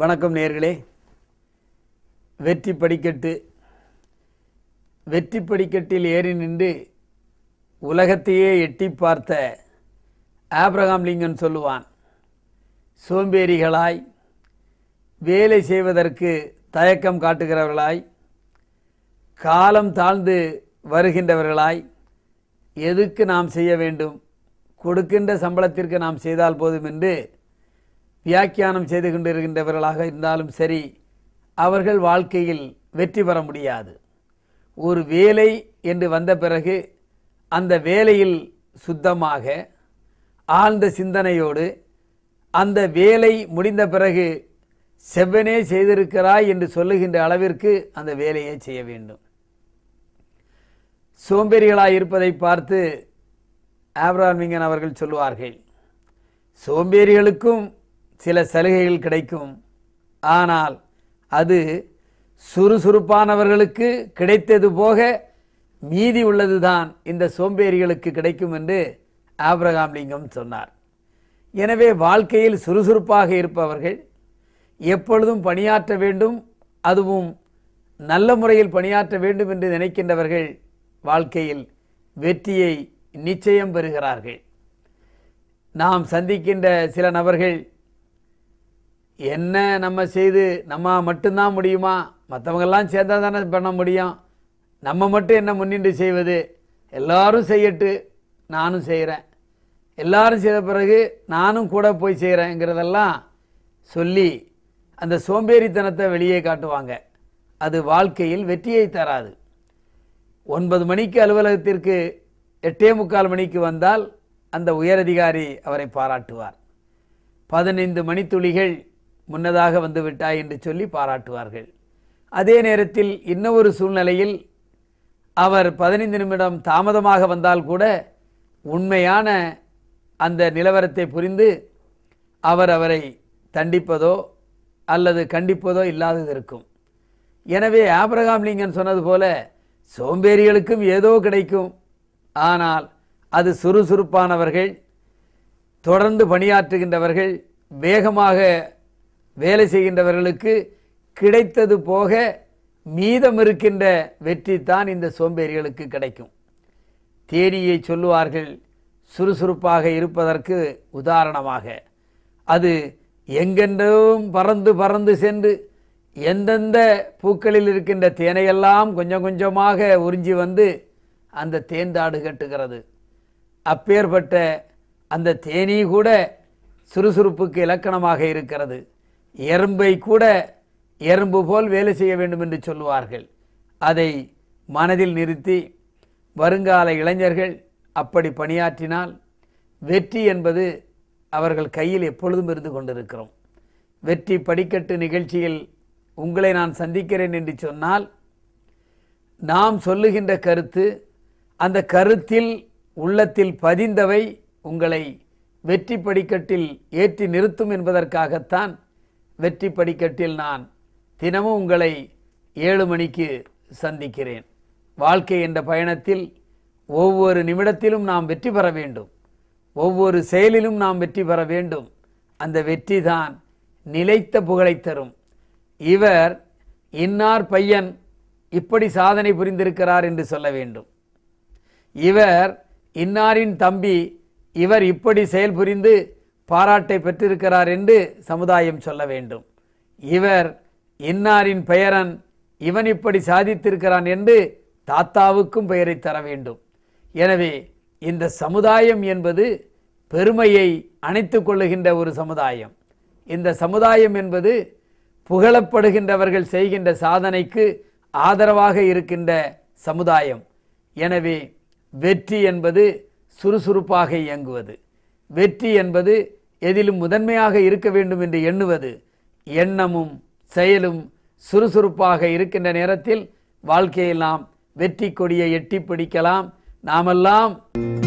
வணக்கம் நேர்களே வெற்றி படிக்கட்டு வெற்றி படிக்கட்டில் ஏறி நின்று உலகத்தையே எட்டி பார்த்த ஆப்ரகாம் லிங்கன் சொல்லுவான் சோம்பேறிகளாய் வேலை செய்வதற்கு தயக்கம் காட்டுகிறவர்களாய் காலம் தாழ்ந்து வருகின்றவர்களாய் எதுக்கு நாம் செய்ய வேண்டும் கொடுக்கின்ற சம்பளத்திற்கு நாம் செய்தால் போதும் என்று வியாக்கியானம் செய்து கொண்டிருக்கின்றவர்களாக இருந்தாலும் சரி அவர்கள் வாழ்க்கையில் வெற்றி பெற முடியாது ஒரு வேலை என்று வந்த பிறகு அந்த வேலையில் சுத்தமாக ஆழ்ந்த சிந்தனையோடு அந்த வேலை முடிந்த பிறகு செவ்வனே செய்திருக்கிறாய் என்று சொல்லுகின்ற அளவிற்கு அந்த வேலையை செய்ய வேண்டும் சோம்பேறிகளாக இருப்பதை பார்த்து ஆப்ராமிங்கன் அவர்கள் சொல்லுவார்கள் சோம்பேறிகளுக்கும் சில சலுகைகள் கிடைக்கும் ஆனால் அது சுறுசுறுப்பானவர்களுக்கு கிடைத்தது போக மீதி உள்ளதுதான் இந்த சோம்பேறிகளுக்கு கிடைக்கும் என்று ஆப்ரகாம் லிங்கம் சொன்னார் எனவே வாழ்க்கையில் சுறுசுறுப்பாக இருப்பவர்கள் எப்பொழுதும் பணியாற்ற வேண்டும் அதுவும் நல்ல முறையில் பணியாற்ற வேண்டும் என்று நினைக்கின்றவர்கள் வாழ்க்கையில் வெற்றியை நிச்சயம் பெறுகிறார்கள் நாம் சந்திக்கின்ற சில நபர்கள் என்ன நம்ம செய்து நம்ம மட்டும்தான் முடியுமா மற்றவங்கெல்லாம் சேர்ந்தால் தானே பண்ண முடியும் நம்ம மட்டும் என்ன முன்னின்று செய்வது எல்லாரும் செய்யட்டு நானும் செய்கிறேன் எல்லாரும் செய்த பிறகு நானும் கூட போய் செய்கிறேங்கிறதெல்லாம் சொல்லி அந்த சோம்பேறித்தனத்தை வெளியே காட்டுவாங்க அது வாழ்க்கையில் வெற்றியை தராது ஒன்பது மணிக்கு அலுவலகத்திற்கு எட்டே முக்கால் மணிக்கு வந்தால் அந்த உயரதிகாரி அவரை பாராட்டுவார் பதினைந்து மணித்துளிகள் முன்னதாக வந்து விட்டாய் என்று சொல்லி பாராட்டுவார்கள் அதே நேரத்தில் இன்னொரு சூழ்நிலையில் அவர் பதினைந்து நிமிடம் தாமதமாக வந்தால் கூட உண்மையான அந்த நிலவரத்தை புரிந்து அவர் அவரை தண்டிப்பதோ அல்லது கண்டிப்பதோ இல்லாதது இருக்கும் எனவே ஆபிரகாம் லிங்கன் சொன்னது போல சோம்பேறிகளுக்கும் ஏதோ கிடைக்கும் ஆனால் அது சுறுசுறுப்பானவர்கள் தொடர்ந்து பணியாற்றுகின்றவர்கள் வேகமாக வேலை செய்கின்றவர்களுக்கு கிடைத்தது போக மீதம் இருக்கின்ற வெற்றி தான் இந்த சோம்பேறிகளுக்கு கிடைக்கும் தேனியை சொல்லுவார்கள் சுறுசுறுப்பாக இருப்பதற்கு உதாரணமாக அது எங்கென்றும் பறந்து பறந்து சென்று எந்தெந்த பூக்களில் இருக்கின்ற தேனையெல்லாம் கொஞ்சம் கொஞ்சமாக உறிஞ்சி வந்து அந்த தேன்தாடு கட்டுகிறது அப்பேற்பட்ட அந்த தேனீ கூட சுறுசுறுப்புக்கு இலக்கணமாக இருக்கிறது எறும்பை கூட எறும்பு போல் வேலை செய்ய வேண்டும் என்று சொல்லுவார்கள் அதை மனதில் நிறுத்தி வருங்கால இளைஞர்கள் அப்படி பணியாற்றினால் வெற்றி என்பது அவர்கள் கையில் எப்பொழுதும் இருந்து கொண்டிருக்கிறோம் வெற்றி படிக்கட்டு நிகழ்ச்சியில் உங்களை நான் சந்திக்கிறேன் என்று சொன்னால் நாம் சொல்லுகின்ற கருத்து அந்த கருத்தில் உள்ளத்தில் பதிந்தவை உங்களை வெற்றி படிக்கட்டில் ஏற்றி நிறுத்தும் என்பதற்காகத்தான் வெற்றி படிக்கட்டில் நான் தினமும் உங்களை ஏழு மணிக்கு சந்திக்கிறேன் வாழ்க்கை என்ற பயணத்தில் ஒவ்வொரு நிமிடத்திலும் நாம் வெற்றி பெற வேண்டும் ஒவ்வொரு செயலிலும் நாம் வெற்றி பெற வேண்டும் அந்த வெற்றி தான் நிலைத்த புகழை தரும் இவர் இன்னார் பையன் இப்படி சாதனை புரிந்திருக்கிறார் என்று சொல்ல வேண்டும் இவர் இன்னாரின் தம்பி இவர் இப்படி செயல் புரிந்து பாராட்டை பெற்றிருக்கிறார் என்று சமுதாயம் சொல்ல வேண்டும் இவர் இன்னாரின் பெயரன் இவன் இப்படி சாதித்திருக்கிறான் என்று தாத்தாவுக்கும் பெயரை தர வேண்டும் எனவே இந்த சமுதாயம் என்பது பெருமையை அணைத்து கொள்ளுகின்ற ஒரு சமுதாயம் இந்த சமுதாயம் என்பது புகழப்படுகின்றவர்கள் செய்கின்ற சாதனைக்கு ஆதரவாக இருக்கின்ற சமுதாயம் எனவே வெற்றி என்பது சுறுசுறுப்பாக இயங்குவது வெற்றி என்பது எதிலும் முதன்மையாக இருக்க வேண்டும் என்று எண்ணுவது எண்ணமும் செயலும் சுறுசுறுப்பாக இருக்கின்ற நேரத்தில் வாழ்க்கையில் நாம் வெற்றி கொடியை எட்டி பிடிக்கலாம் நாமெல்லாம்